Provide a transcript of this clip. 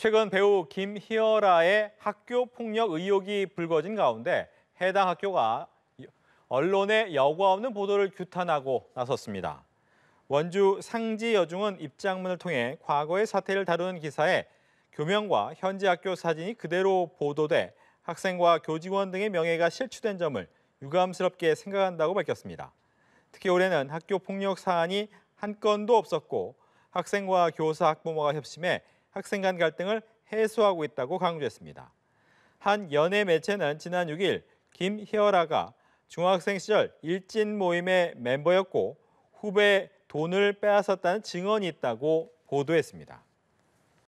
최근 배우 김희열아의 학교 폭력 의혹이 불거진 가운데 해당 학교가 언론의 여과 없는 보도를 규탄하고 나섰습니다. 원주 상지 여중은 입장문을 통해 과거의 사태를 다루는 기사에 교명과 현지 학교 사진이 그대로 보도돼 학생과 교직원 등의 명예가 실추된 점을 유감스럽게 생각한다고 밝혔습니다. 특히 올해는 학교 폭력 사안이 한 건도 없었고 학생과 교사, 학부모가 협심해 학생 간 갈등을 해소하고 있다고 강조했습니다. 한 연예 매체는 지난 6일 김희어라가 중학생 시절 일진 모임의 멤버였고 후배 돈을 빼앗았다는 증언이 있다고 보도했습니다.